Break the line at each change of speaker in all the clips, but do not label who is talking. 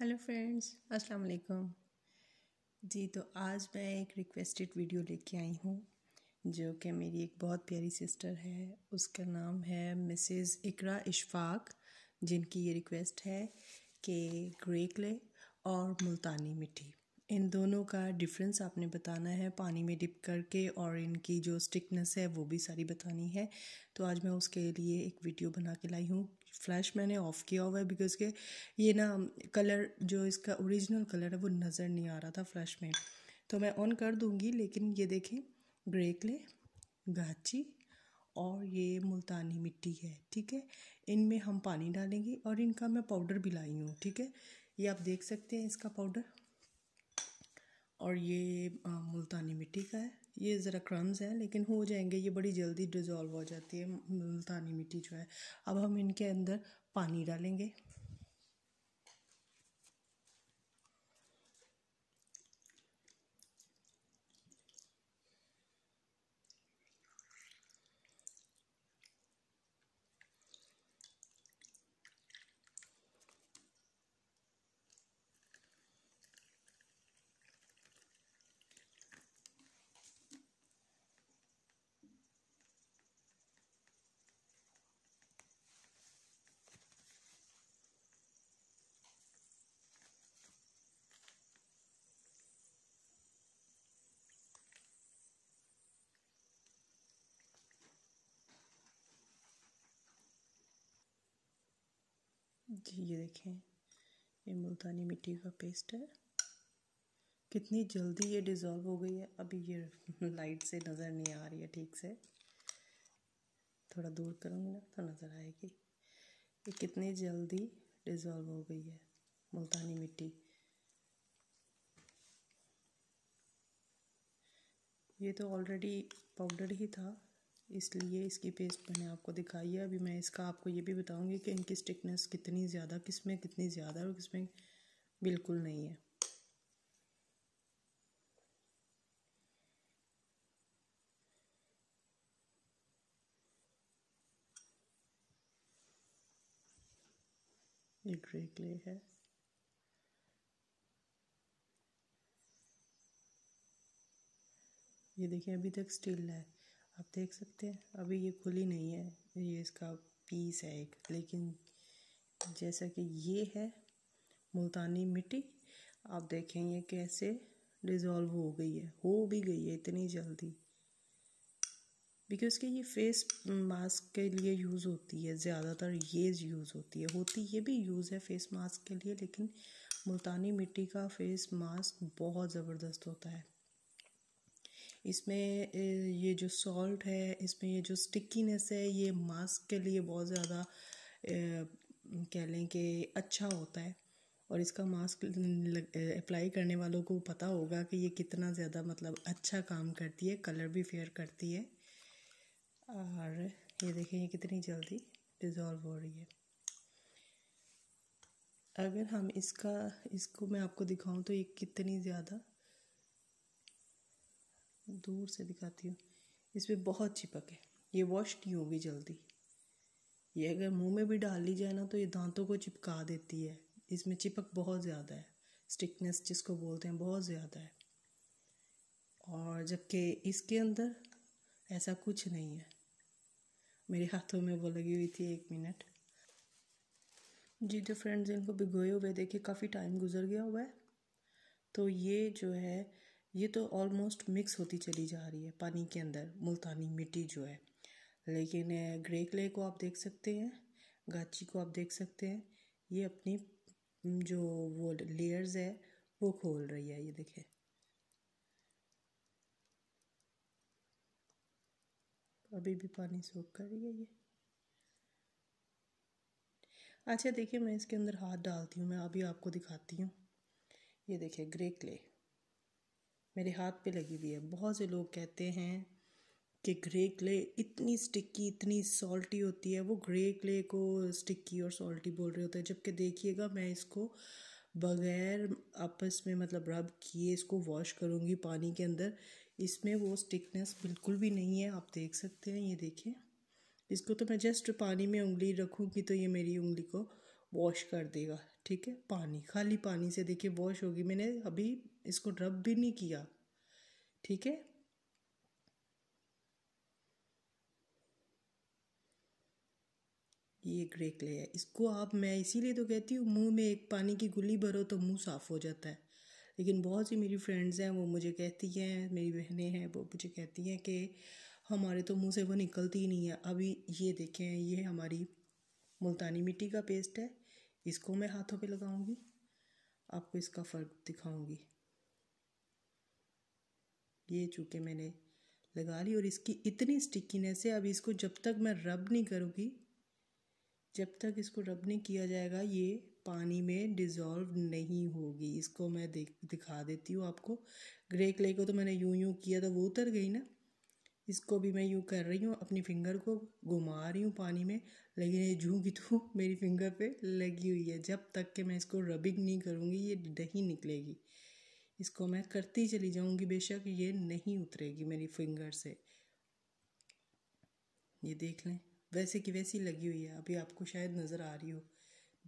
hello friends अस्सलाम वालेकुम जी तो आज मैं एक रिक्वेस्टेड वीडियो लेके आई हूँ जो कि मेरी एक बहुत प्यारी सिस्टर है उसका नाम है मिसेस इकरा इशफाक जिनकी ये रिक्वेस्ट है कि ग्रे क्ले और मुल्तानी मिट्टी इन दोनों का डिफरेंस आपने बताना है पानी में डिप करके और इनकी जो स्टिकनेस है वो भी सारी बतानी है तो आज मैं उसके लिए एक वीडियो बना के लाई हूँ फ्लैश मैंने ऑफ़ किया हुआ है बिकॉज के ये ना कलर जो इसका ओरिजिनल कलर है वो नज़र नहीं आ रहा था फ्लैश में तो मैं ऑन कर दूँगी लेकिन ये देखें ग्रे क्ले गाची और ये मुल्तानी मिट्टी है ठीक है इनमें हम पानी डालेंगे और इनका मैं पाउडर भी लाई हूँ ठीक है ये आप देख सकते हैं इसका पाउडर और ये मुल्तानी मिट्टी का है ये ज़रा क्रम्स हैं लेकिन हो जाएंगे ये बड़ी जल्दी डिज़ोल्व हो जाती है मुल्तानी मिट्टी जो है अब हम इनके अंदर पानी डालेंगे जी ये देखें ये मुल्तानी मिट्टी का पेस्ट है कितनी जल्दी ये डिज़ोल्व हो गई है अभी ये लाइट से नज़र नहीं आ रही है ठीक से थोड़ा दूर करूँगी ना तो नज़र आएगी ये कितनी जल्दी डिज़ोल्व हो गई है मुल्तानी मिट्टी ये तो ऑलरेडी पाउडर ही था इसलिए इसकी पेस्ट मैंने आपको दिखाई है अभी मैं इसका आपको ये भी बताऊंगी कि इनकी स्टिकनेस कितनी ज़्यादा किस में कितनी ज़्यादा और किस में बिल्कुल नहीं है ये ग्रे क्ले है ये देखिए अभी तक स्टील है आप देख सकते हैं अभी ये खुली नहीं है ये इसका पीस है एक लेकिन जैसा कि ये है मुल्तानी मिट्टी आप देखेंगे कैसे डिज़ोल्व हो गई है हो भी गई है इतनी जल्दी बिकॉज कि ये फेस मास्क के लिए यूज़ होती है ज़्यादातर ये यूज़ होती है होती ये भी यूज़ है फेस मास्क के लिए लेकिन मुल्तानी मिट्टी का फेस मास्क बहुत ज़बरदस्त होता है इसमें ये जो सॉल्ट है इसमें ये जो स्टिकीनेस है ये मास्क के लिए बहुत ज़्यादा कह लें कि अच्छा होता है और इसका मास्क अप्लाई करने वालों को पता होगा कि ये कितना ज़्यादा मतलब अच्छा काम करती है कलर भी फेयर करती है और ये देखें ये कितनी जल्दी डिज़ोल्व हो रही है अगर हम इसका इसको मैं आपको दिखाऊं तो ये कितनी ज़्यादा दूर से दिखाती हूँ इस पर बहुत चिपक है ये वॉश नहीं होगी जल्दी ये अगर मुंह में भी डाल ली जाए ना तो ये दांतों को चिपका देती है इसमें चिपक बहुत ज़्यादा है स्टिकनेस जिसको बोलते हैं बहुत ज़्यादा है और जबकि इसके अंदर ऐसा कुछ नहीं है मेरे हाथों में वो लगी हुई थी एक मिनट जी जो फ्रेंड्स इनको भिगोए हुए देखिए काफ़ी टाइम गुजर गया हुआ है तो ये जो है ये तो ऑलमोस्ट मिक्स होती चली जा रही है पानी के अंदर मुल्तानी मिट्टी जो है लेकिन ग्रे क्ले को आप देख सकते हैं गाची को आप देख सकते हैं ये अपनी जो वो लेयर्स है वो खोल रही है ये देखें अभी भी पानी सोख कर रही है ये अच्छा देखिए मैं इसके अंदर हाथ डालती हूँ मैं अभी आपको दिखाती हूँ ये देखिए ग्रे क्ले मेरे हाथ पे लगी हुई है बहुत से लोग कहते हैं कि ग्रे क्ले इतनी स्टिकी इतनी सॉल्टी होती है वो ग्रे क्ले को स्टिकी और सॉल्टी बोल रहे होते हैं जबकि देखिएगा मैं इसको बग़ैर आपस में मतलब रब किए इसको वॉश करूँगी पानी के अंदर इसमें वो स्टिकनेस बिल्कुल भी नहीं है आप देख सकते हैं ये देखें इसको तो मैं जस्ट पानी में उंगली रखूँगी तो ये मेरी उंगली को वॉश कर देगा ठीक है पानी खाली पानी से देखिए वॉश होगी मैंने अभी इसको रब भी नहीं किया ठीक है ये ग्रे क्ले है इसको आप मैं इसीलिए तो कहती हूँ मुंह में एक पानी की गुली भरो तो मुंह साफ़ हो जाता है लेकिन बहुत सी मेरी फ्रेंड्स हैं वो मुझे कहती हैं मेरी बहनें हैं वो मुझे कहती हैं कि हमारे तो मुंह से वो निकलती ही नहीं है अभी ये देखें ये हमारी मुल्तानी मिट्टी का पेस्ट है इसको मैं हाथों पे लगाऊंगी आपको इसका फ़र्क दिखाऊंगी ये चूँकि मैंने लगा ली और इसकी इतनी स्टिकीनेस है अब इसको जब तक मैं रब नहीं करूँगी जब तक इसको रब नहीं किया जाएगा ये पानी में डिज़ोल्व नहीं होगी इसको मैं देख दिखा देती हूँ आपको ग्रे क्ले को तो मैंने यूं यूं किया था वो उतर गई ना इसको भी मैं यूं कर रही हूँ अपनी फिंगर को घुमा रही हूँ पानी में लेकिन ये जूँ की तो मेरी फिंगर पे लगी हुई है जब तक कि मैं इसको रबिंग नहीं करूँगी ये नहीं निकलेगी इसको मैं करती चली जाऊंगी बेशक ये नहीं उतरेगी मेरी फिंगर से ये देख लें वैसे की वैसी लगी हुई है अभी आपको शायद नज़र आ रही हो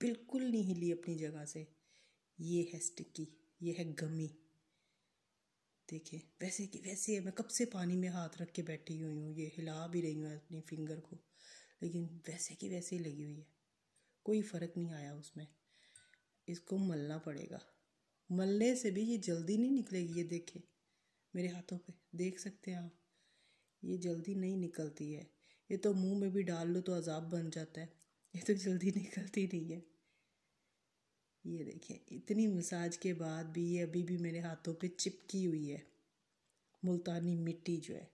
बिल्कुल नहीं हिली अपनी जगह से ये है स्टिकी ये है गमी देखिए वैसे कि वैसे है मैं कब से पानी में हाथ रख के बैठी हुई हूँ ये हिला भी रही हूँ अपनी फिंगर को लेकिन वैसे कि वैसे ही लगी हुई है कोई फ़र्क नहीं आया उसमें इसको मलना पड़ेगा मलने से भी ये जल्दी नहीं निकलेगी ये देखें मेरे हाथों पे देख सकते हैं आप ये जल्दी नहीं निकलती है ये तो मुंह में भी डाल लो तो अजाब बन जाता है ये तो जल्दी निकलती नहीं है ये देखिए इतनी मसाज के बाद भी ये अभी भी मेरे हाथों पे चिपकी हुई है मुल्तानी मिट्टी जो है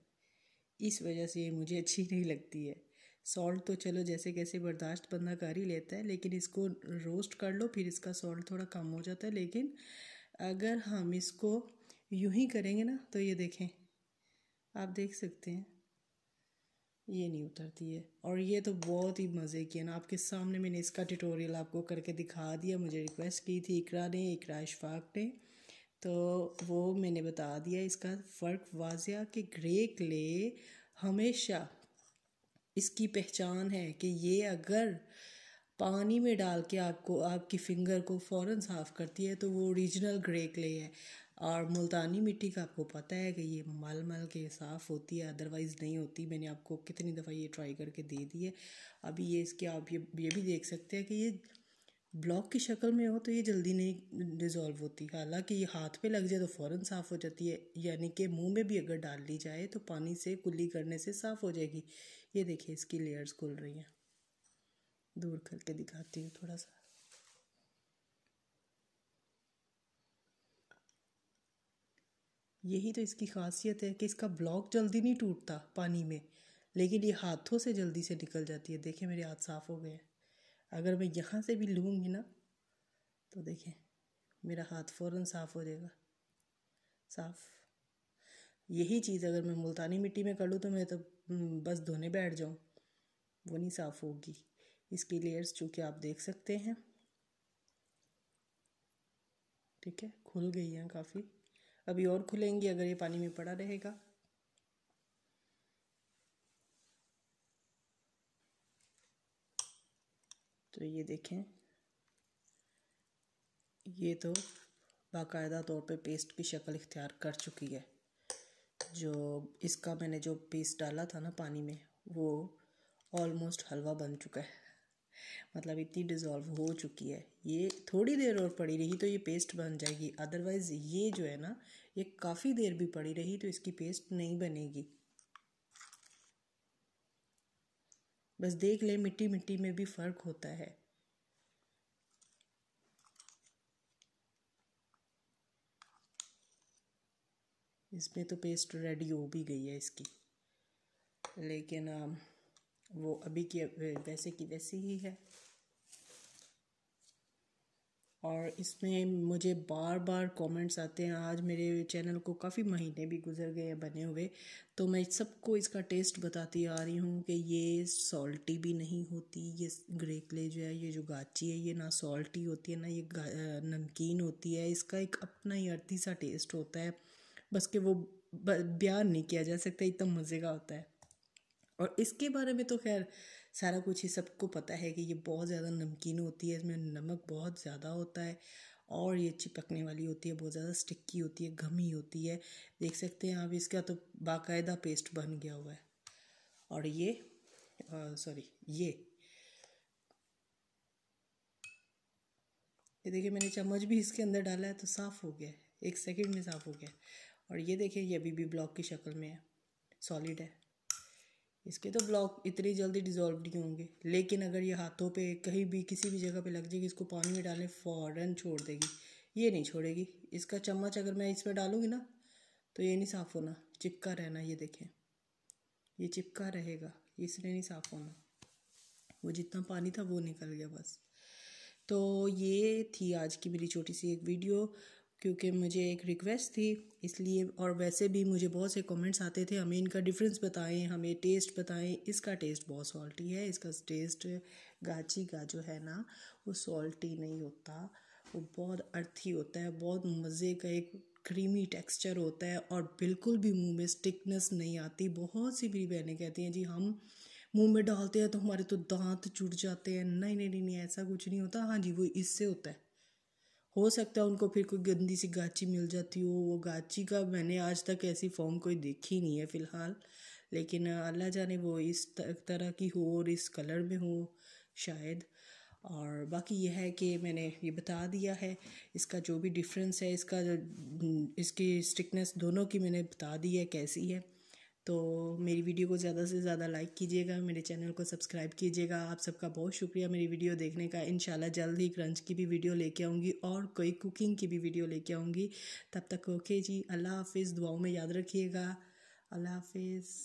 इस वजह से ये मुझे अच्छी नहीं लगती है सॉल्ट तो चलो जैसे कैसे बर्दाश्त बंदा कर ही लेता है लेकिन इसको रोस्ट कर लो फिर इसका सॉल्ट थोड़ा कम हो जाता है लेकिन अगर हम इसको यूं ही करेंगे ना तो ये देखें आप देख सकते हैं ये नहीं उतरती है और ये तो बहुत ही मज़े की है ना आपके सामने मैंने इसका ट्यूटोरियल आपको करके दिखा दिया मुझे रिक्वेस्ट की थी इकरा ने इकरा इशफाक ने तो वो मैंने बता दिया इसका फ़र्क वाजिया कि ग्रे क्ले हमेशा इसकी पहचान है कि ये अगर पानी में डाल के आपको आपकी फिंगर को फ़ौर साफ़ करती है तो वो ओरिजिनल ग्रे क्ले है और मुल्तानी मिट्टी का आपको पता है कि ये मल मल के साफ़ होती है अदरवाइज़ नहीं होती मैंने आपको कितनी दफ़ा ये ट्राई करके दे दी है अभी ये इसके आप ये ये भी देख सकते हैं कि ये ब्लॉक की शक्ल में हो तो ये जल्दी नहीं डिज़ोल्व होती हालांकि ये हाथ पे लग जाए तो फ़ौर साफ़ हो जाती है यानी कि मुंह में भी अगर डाल ली जाए तो पानी से कुल्ली करने से साफ़ हो जाएगी ये देखिए इसकी लेयर्स खुल रही हैं दूर करके दिखाती हूँ थोड़ा सा यही तो इसकी खासियत है कि इसका ब्लॉक जल्दी नहीं टूटता पानी में लेकिन ये हाथों से जल्दी से निकल जाती है देखें मेरे हाथ साफ़ हो गए हैं अगर मैं यहाँ से भी लूँगी ना तो देखें मेरा हाथ फ़ौरन साफ़ हो जाएगा साफ़ यही चीज़ अगर मैं मुल्तानी मिट्टी में कर लूँ तो मैं तो हम्म, बस धोने बैठ जाऊँ वो नहीं साफ़ होगी इसकी लेयर्स चूँकि आप देख सकते हैं ठीक है खुल गई हैं काफ़ी अभी और खुलेंगी अगर ये पानी में पड़ा रहेगा तो ये देखें ये तो बाकायदा तौर पे पेस्ट की शक्ल इख्तियार कर चुकी है जो इसका मैंने जो पेस्ट डाला था ना पानी में वो ऑलमोस्ट हलवा बन चुका है मतलब इतनी डिज़ोल्व हो चुकी है ये थोड़ी देर और पड़ी रही तो ये पेस्ट बन जाएगी अदरवाइज़ ये जो है ना ये काफ़ी देर भी पड़ी रही तो इसकी पेस्ट नहीं बनेगी बस देख ले मिट्टी मिट्टी में भी फ़र्क होता है इसमें तो पेस्ट रेडी हो भी गई है इसकी लेकिन वो अभी की वैसे की वैसी ही है और इसमें मुझे बार बार कमेंट्स आते हैं आज मेरे चैनल को काफ़ी महीने भी गुजर गए हैं बने हुए तो मैं सबको इसका टेस्ट बताती आ रही हूँ कि ये सॉल्टी भी नहीं होती ये ग्रे क्ले जो है ये जो गाची है ये ना सॉल्टी होती है ना ये नमकीन होती है इसका एक अपना ही अर्थी सा टेस्ट होता है बस के वो बयान नहीं किया जा सकता इतना मज़े का होता है और इसके बारे में तो खैर सारा कुछ ही सबको पता है कि ये बहुत ज़्यादा नमकीन होती है इसमें नमक बहुत ज़्यादा होता है और ये चिपकने वाली होती है बहुत ज़्यादा स्टिक्की होती है घमी होती है देख सकते हैं आप इसका तो बाकायदा पेस्ट बन गया हुआ है और ये सॉरी ये ये देखिए मैंने चम्मच भी इसके अंदर डाला है तो साफ़ हो गया एक सेकंड में साफ़ हो गया और ये देखिए ये अभी भी ब्लॉक की शक्ल में है सॉलिड है इसके तो ब्लॉक इतनी जल्दी डिजोल्व नहीं होंगे लेकिन अगर ये हाथों पे कहीं भी किसी भी जगह पे लग जाएगी इसको पानी में डालें फ़ौरन छोड़ देगी ये नहीं छोड़ेगी इसका चम्मच अगर मैं इसमें डालूँगी ना तो ये नहीं साफ़ होना चिपका रहना ये देखें ये चिपका रहेगा इसने नहीं साफ़ होना वो जितना पानी था वो निकल गया बस तो ये थी आज की मेरी छोटी सी एक वीडियो क्योंकि मुझे एक रिक्वेस्ट थी इसलिए और वैसे भी मुझे बहुत से कमेंट्स आते थे हमें इनका डिफरेंस बताएं हमें टेस्ट बताएं इसका टेस्ट बहुत सॉल्टी है इसका टेस्ट गाची का जो है ना वो सॉल्टी नहीं होता वो बहुत अर्थी होता है बहुत मज़े का एक क्रीमी टेक्सचर होता है और बिल्कुल भी मुंह में स्टिकनेस नहीं आती बहुत सी मेरी बहनें कहती हैं जी हम मुंह में डालते हैं तो हमारे तो दांत चुट जाते हैं नहीं नहीं नहीं ऐसा कुछ नहीं होता हाँ जी वो इससे होता है हो सकता है उनको फिर कोई गंदी सी गाची मिल जाती हो वो गाची का मैंने आज तक ऐसी फॉर्म कोई देखी नहीं है फ़िलहाल लेकिन अल्लाह जाने वो इस तरह की हो और इस कलर में हो शायद और बाकी यह है कि मैंने ये बता दिया है इसका जो भी डिफरेंस है इसका इसकी स्टिकनेस दोनों की मैंने बता दी है कैसी है तो मेरी वीडियो को ज़्यादा से ज़्यादा लाइक कीजिएगा मेरे चैनल को सब्सक्राइब कीजिएगा आप सबका बहुत शुक्रिया मेरी वीडियो देखने का इन जल्द ही क्रंच की भी वीडियो लेके आऊँगी और कोई कुकिंग की भी वीडियो लेके आऊँगी तब तक ओके जी अल्लाह हाफिज़ दुआओं में याद रखिएगा अल्लाह हाफिज़